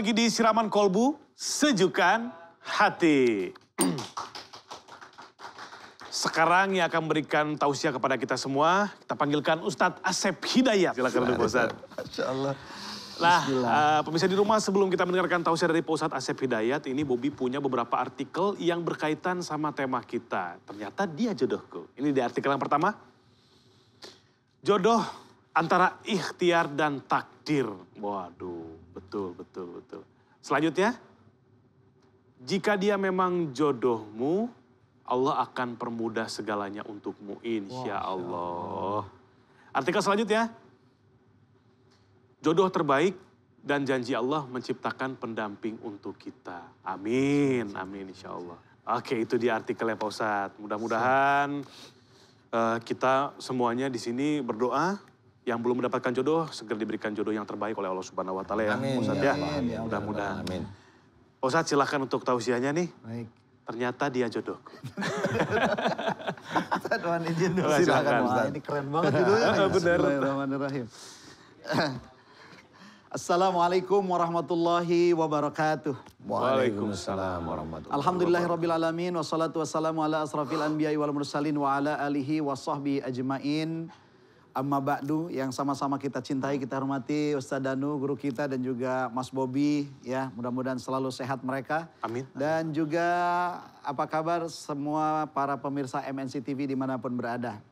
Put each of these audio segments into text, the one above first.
lagi di siraman kolbu, sejukkan hati. Sekarang yang akan memberikan tausiah kepada kita semua, kita panggilkan Ustadz Asep Hidayat. Silakan dulu Ustadz. Masya Allah. Nah, uh, eh, pemirsa di rumah sebelum kita mendengarkan tausiah dari Pak Ustadz Asep Hidayat, ini Bobi punya beberapa artikel yang berkaitan sama tema kita. Ternyata dia jodohku. Ini di artikel yang pertama. Jodoh antara ikhtiar dan takdir. Waduh. Betul, betul, betul. Selanjutnya, jika dia memang jodohmu, Allah akan permudah segalanya untukmu, insya Allah. Artikel selanjutnya, jodoh terbaik dan janji Allah menciptakan pendamping untuk kita. Amin, amin insya Allah. Oke, itu di artikelnya Pak Ustadz. Mudah-mudahan uh, kita semuanya di sini berdoa yang belum mendapatkan jodoh segera diberikan jodoh yang terbaik oleh Allah Subhanahu wa taala ya. Amin. Ustaz ya. ya. ya Mudah-mudahan. Amin. Ustaz silakan untuk tausiahnya nih. Baik. Ternyata dia jodoh. Ustaz mohon izin silakan, silakan Ustaz. Ini keren banget judulnya. Benar. Bismillahirrahmanirrahim. Assalamualaikum warahmatullahi wabarakatuh. Waalaikumsalam warahmatullahi wabarakatuh. Alhamdulillahirabbil alamin wassalatu wassalamu ala asrafil anbiya'i wal mursalin wa ala alihi wa sahbihi ajmain. Amma Ba'du yang sama-sama kita cintai, kita hormati Ustaz Danu, guru kita dan juga Mas Bobi ya, mudah-mudahan selalu sehat mereka. Amin. Dan juga apa kabar semua para pemirsa MNC TV dimanapun berada.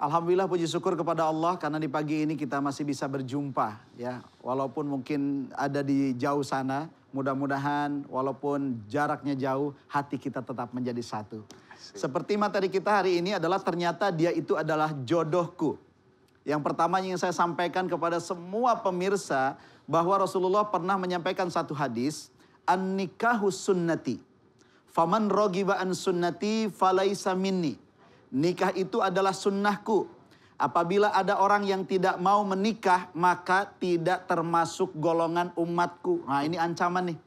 Alhamdulillah puji syukur kepada Allah karena di pagi ini kita masih bisa berjumpa ya. Walaupun mungkin ada di jauh sana, mudah-mudahan walaupun jaraknya jauh, hati kita tetap menjadi satu. Seperti materi kita hari ini adalah ternyata dia itu adalah jodohku. Yang pertama yang saya sampaikan kepada semua pemirsa bahwa Rasulullah pernah menyampaikan satu hadis, "An-nikahu sunnati." Faman rogiba an sunnati falaisa minni. Nikah itu adalah sunnahku. Apabila ada orang yang tidak mau menikah, maka tidak termasuk golongan umatku. Nah, ini ancaman nih.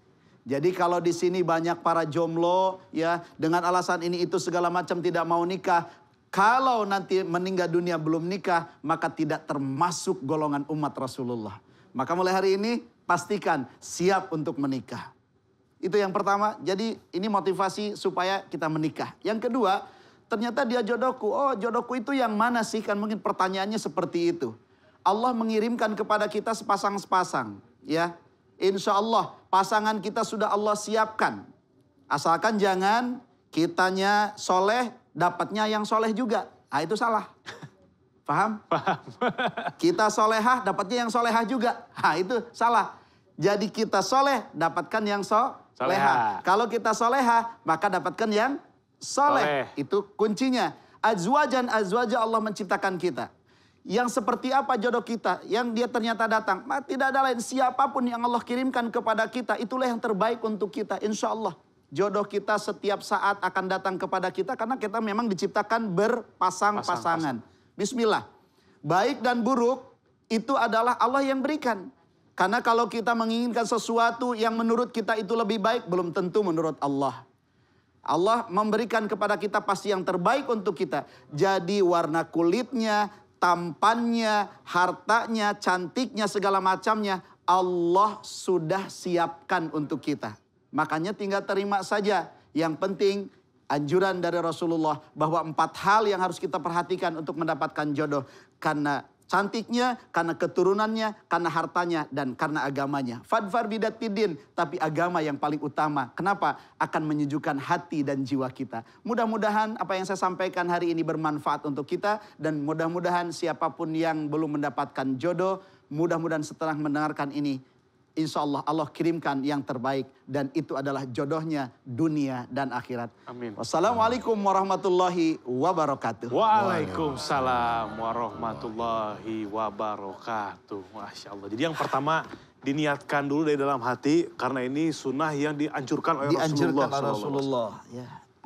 Jadi kalau di sini banyak para jomlo ya dengan alasan ini itu segala macam tidak mau nikah, kalau nanti meninggal dunia belum nikah, maka tidak termasuk golongan umat Rasulullah. Maka mulai hari ini pastikan siap untuk menikah. Itu yang pertama. Jadi ini motivasi supaya kita menikah. Yang kedua, ternyata dia jodohku. Oh, jodohku itu yang mana sih? Kan mungkin pertanyaannya seperti itu. Allah mengirimkan kepada kita sepasang-sepasang, ya. Insya Allah pasangan kita sudah Allah siapkan. Asalkan jangan Kitanya soleh, dapatnya yang soleh juga. Ah itu salah. Paham? Paham. kita solehah, dapatnya yang solehah juga. Ah itu salah. Jadi kita soleh, dapatkan yang so soleha. Kalau kita soleha, maka dapatkan yang soleh. soleh. Itu kuncinya. Azwajan azwaja Allah menciptakan kita. Yang seperti apa jodoh kita, yang dia ternyata datang. Tidak ada lain, siapapun yang Allah kirimkan kepada kita, itulah yang terbaik untuk kita, insya Allah jodoh kita setiap saat akan datang kepada kita karena kita memang diciptakan berpasang-pasangan. Bismillah. Baik dan buruk itu adalah Allah yang berikan. Karena kalau kita menginginkan sesuatu yang menurut kita itu lebih baik, belum tentu menurut Allah. Allah memberikan kepada kita pasti yang terbaik untuk kita. Jadi warna kulitnya, tampannya, hartanya, cantiknya, segala macamnya Allah sudah siapkan untuk kita. Makanya tinggal terima saja. Yang penting anjuran dari Rasulullah bahwa empat hal yang harus kita perhatikan untuk mendapatkan jodoh. Karena cantiknya, karena keturunannya, karena hartanya, dan karena agamanya. Fadfar tidin, tapi agama yang paling utama. Kenapa? Akan menyejukkan hati dan jiwa kita. Mudah-mudahan apa yang saya sampaikan hari ini bermanfaat untuk kita. Dan mudah-mudahan siapapun yang belum mendapatkan jodoh, mudah-mudahan setelah mendengarkan ini, insya Allah Allah kirimkan yang terbaik dan itu adalah jodohnya dunia dan akhirat. Amin. Wassalamualaikum warahmatullahi wabarakatuh. Waalaikumsalam warahmatullahi wabarakatuh. Masya Allah. Jadi yang pertama diniatkan dulu dari dalam hati karena ini sunnah yang dianjurkan oleh dianjurkan Rasulullah. Oleh Rasulullah.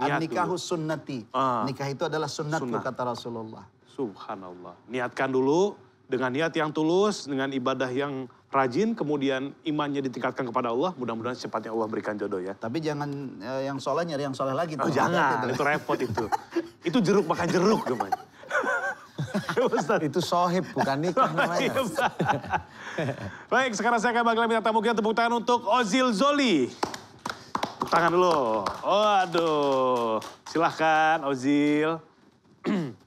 Ya. Nikahu sunnati. Ah. Nikah itu adalah sunnatku sunnah. kata Rasulullah. Subhanallah. Niatkan dulu dengan niat yang tulus, dengan ibadah yang rajin, kemudian imannya ditingkatkan kepada Allah, mudah-mudahan secepatnya Allah berikan jodoh ya. Tapi jangan eh, yang soleh nyari yang soleh lagi. Tuh. Oh jangan, itu repot itu. itu jeruk makan jeruk namanya. itu sohib bukan nikah Baik, sekarang saya akan panggil minta tamu tepuk tangan untuk Ozil Zoli. Tepuk tangan dulu. Waduh, oh, silahkan Ozil.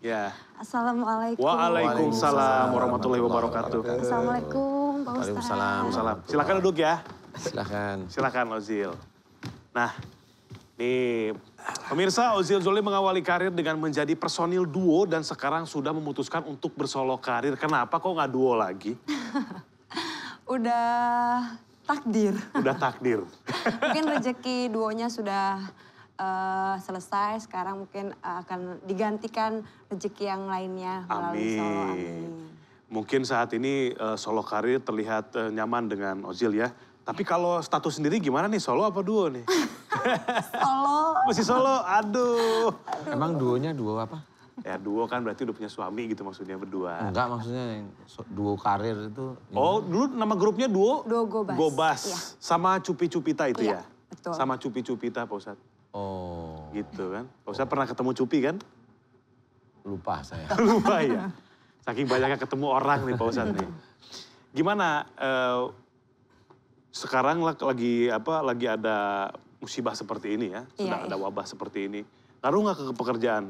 Ya. Assalamualaikum. Waalaikumsalam warahmatullahi wabarakatuh. Assalamualaikum Pak Ustaz. Waalaikumsalam. Silakan duduk ya. Silakan. Silakan Ozil. Nah, nih pemirsa Ozil Zoli mengawali karir dengan menjadi personil duo dan sekarang sudah memutuskan untuk bersolo karir. Kenapa kok nggak duo lagi? Udah takdir. Udah takdir. Mungkin rezeki duonya sudah uh, selesai sekarang mungkin uh, akan digantikan rezeki yang lainnya melalui Amin. Solo. Amin. Mungkin saat ini uh, solo karir terlihat uh, nyaman dengan Ozil ya. Tapi kalau status sendiri gimana nih? Solo apa duo nih? solo. Masih solo? Aduh. Aduh. Emang duonya duo apa? Ya duo kan berarti udah punya suami gitu maksudnya berdua. Enggak maksudnya yang duo karir itu. Gimana? Oh dulu nama grupnya duo? Duo Gobas. Gobas. Ya. Sama Cupi Cupita itu ya? ya? Betul. Sama Cupi Cupita Pak Ustadz. Oh. Gitu kan. Pak oh, Ustadz pernah ketemu Cupi kan? Lupa saya. Lupa ya. Saking banyaknya ketemu orang nih Pak Ustadz nih. Gimana eh, sekarang lagi apa lagi ada musibah seperti ini ya, iya, Sudah iya, ada wabah seperti ini. Ngaruh nggak ke pekerjaan?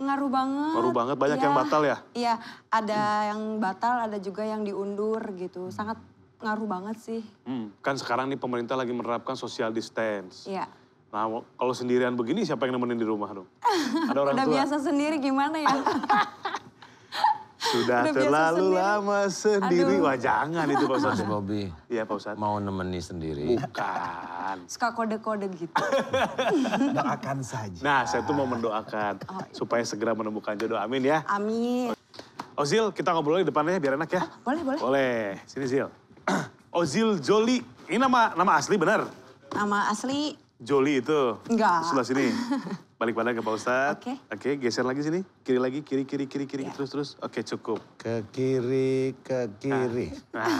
Ngaruh banget. Ngaruh banget, banyak iya, yang batal ya? Iya, ada hmm. yang batal, ada juga yang diundur gitu. Sangat ngaruh banget sih. Hmm. Kan sekarang nih pemerintah lagi menerapkan social distance. Iya. Nah, kalau sendirian begini siapa yang nemenin di rumah dong? Ada orang Udah tua. biasa sendiri gimana ya? Sudah Udah terlalu sendiri. lama sendiri. Aduh. Wah jangan itu Pak Ustadz. Mas Iya Pak Ustadz. Mau nemeni sendiri. Bukan. Suka kode-kode gitu. Doakan saja. Nah saya tuh mau mendoakan. Oh. Iya. Supaya segera menemukan jodoh. Amin ya. Amin. Ozil kita ngobrol di depannya biar enak ya. Ah, boleh, boleh. Boleh. Sini Zil. Ozil Joli. Ini nama nama asli benar? Nama asli Joli itu. Enggak. Sebelah sini. Balik badan ke Pak Ustadz. Oke. Okay. Oke, okay, geser lagi sini. Kiri lagi, kiri, kiri, kiri, kiri. Yeah. Terus, terus. Oke, okay, cukup. Ke kiri, ke kiri. Nah. nah.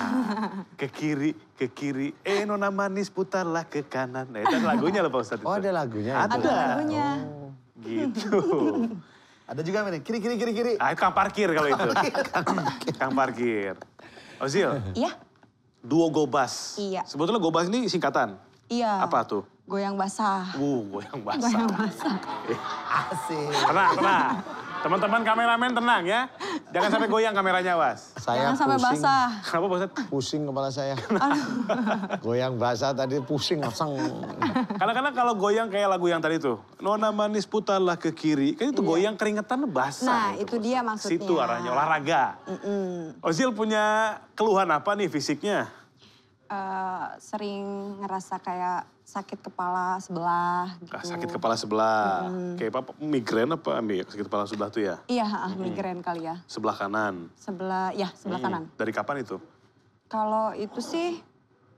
Ke kiri, ke kiri. Eh, nona manis putarlah ke kanan. Nah, itu lagunya loh Pak Ustadz. Oh, ada lagunya? Ada. Ada lagunya. Oh. Gitu. ada juga nih, kiri, kiri, kiri, kiri. Ah, itu kang parkir kalau itu. Iya, kang parkir. Ozil. Iya. Duo Gobas. Iya. Sebetulnya Gobas ini singkatan. Iya. Apa tuh? Goyang basah. Uh, goyang basah. Goyang basah. Eh, asik. Tenang, tenang. Teman-teman kameramen tenang ya. Jangan sampai goyang kameranya, Was. Saya Jangan pusing. basah. Kenapa Ustaz? Pusing kepala saya. goyang basah tadi pusing, oseng. Kadang-kadang kalau goyang kayak lagu yang tadi tuh. Nona manis putarlah ke kiri. Kan itu iya. goyang keringetan basah. Nah, gitu, itu, itu dia maksudnya. Situ arahnya, olahraga. Mm -mm. Ozil punya keluhan apa nih fisiknya? Eh, sering ngerasa kayak sakit kepala sebelah gitu. Ah, sakit kepala sebelah. Hmm. Kayak apa, migrain apa ambil ya? sakit kepala sebelah tuh ya? Iya, hmm. migrain kali ya. Sebelah kanan? Sebelah, ya sebelah hmm. kanan. Dari kapan itu? Kalau itu sih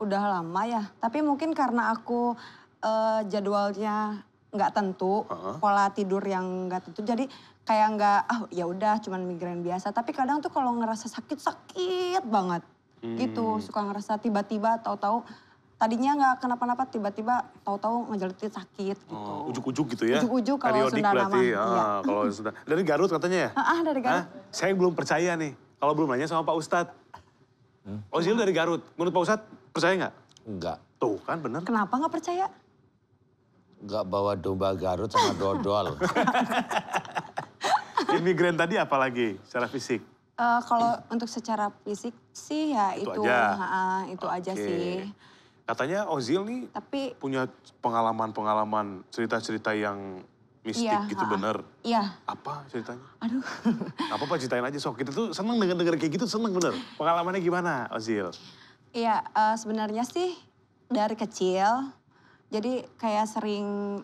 udah lama ya. Tapi mungkin karena aku uh, jadwalnya nggak tentu, uh-huh. pola tidur yang nggak tentu. Jadi kayak nggak, ah oh, ya udah, cuman migrain biasa. Tapi kadang tuh kalau ngerasa sakit sakit banget. Gitu, hmm. Gitu, suka ngerasa tiba-tiba tahu-tahu tadinya nggak kenapa-napa tiba-tiba tahu-tahu ngejelitin sakit gitu. Oh, ujuk-ujuk gitu ya? Ujuk-ujuk kalau sudah berarti, nama. Ah, iya. kalau sudah Dari Garut katanya ya? Ah, dari Garut. Ah, saya belum percaya nih, kalau belum nanya sama Pak Ustadz. Hmm. Ozil oh, dari Garut, menurut Pak Ustadz percaya nggak? Enggak. Tuh kan bener. Kenapa nggak percaya? Nggak bawa domba Garut sama dodol. Imigran tadi apalagi secara fisik? Uh, kalau untuk secara fisik sih ya itu, itu aja, ha, itu okay. aja sih. Katanya Ozil nih Tapi, punya pengalaman-pengalaman cerita-cerita yang mistik iya, gitu ha, bener. Iya. Apa ceritanya? Aduh. Apa apa ceritain aja sok. Kita tuh seneng dengan denger kayak gitu seneng bener. Pengalamannya gimana Ozil? Iya uh, sebenarnya sih dari kecil jadi kayak sering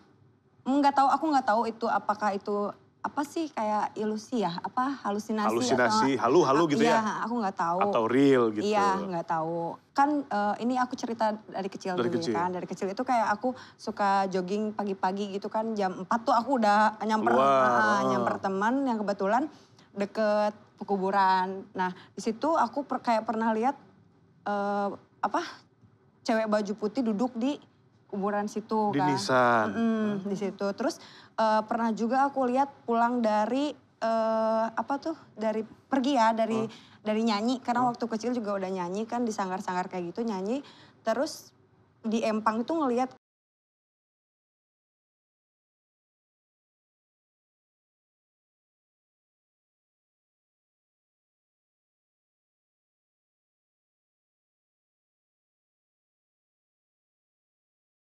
nggak tahu aku nggak tahu itu apakah itu apa sih kayak ilusi ya apa halusinasi halusinasi atau, halu halu gitu iya, ya aku nggak tahu atau real gitu iya nggak tahu kan uh, ini aku cerita dari kecil dari dulu ya kecil. kan dari kecil itu kayak aku suka jogging pagi-pagi gitu kan jam 4 tuh aku udah nyamper wow. uh, ah, ah, nyamper teman yang kebetulan deket pekuburan nah di situ aku per, kayak pernah lihat uh, apa cewek baju putih duduk di kuburan situ di kan. Nisan. Mm -mm, di situ terus uh, pernah juga aku lihat pulang dari uh, apa tuh dari pergi ya dari oh. dari nyanyi karena oh. waktu kecil juga udah nyanyi kan di sanggar-sanggar kayak gitu nyanyi terus di Empang itu ngelihat